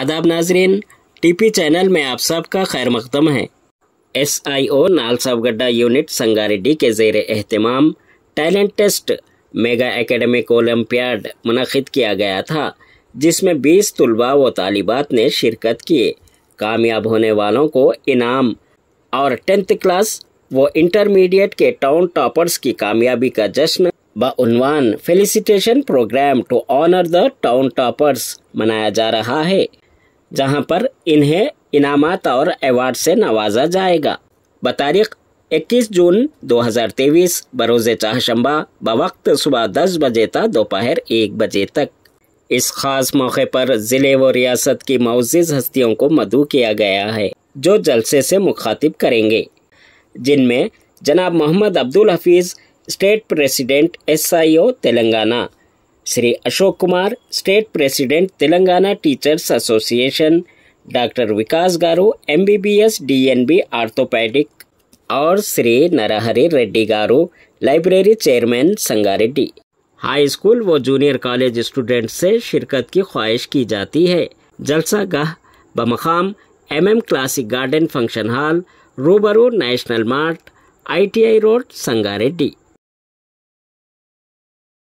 आदाब नाजरीन TP channel में आप सबका खैर मकदम है एस आई ओ नालसाव गड्ढा यूनिट संगारेड्डी के जेर अहतमाम talent test mega academic olympiad मनद किया गया था जिसमें 20 तलबा व तालिबात ने शिरकत किए कामयाब होने वालों को इनाम और टेंथ क्लास व इंटरमीडिएट के टाउन टॉपर्स की कामयाबी का जश्न बनवान felicitation programme to honour the town toppers मनाया जा रहा है जहां पर इन्हें इनामत और अवार्ड से नवाजा जाएगा बतारीख 21 जून 2023 बरोज़ चाहशंबा बवक्त सुबह 10 बजे तक दोपहर एक बजे तक इस खास मौके पर ज़िले व रियासत की मौज़ हस्तियों को मधु किया गया है जो जलसे से मुखातिब करेंगे जिनमें जनाब Mohammed Abdul Hafeez state president SIO Telangana Shri Ashok Kumar state president Telangana teachers association doctor Vikas garu MBBS DNB orthopaedic और Shri Narahari Reddy garu library chairman Sangareddy high school व जूनियर कॉलेज स्टूडेंट से शिरकत की ख्वाहिश की जाती है जलसा बमकाम बमखाम M classic garden function hall रूबरू national mart ITI road Sangareddy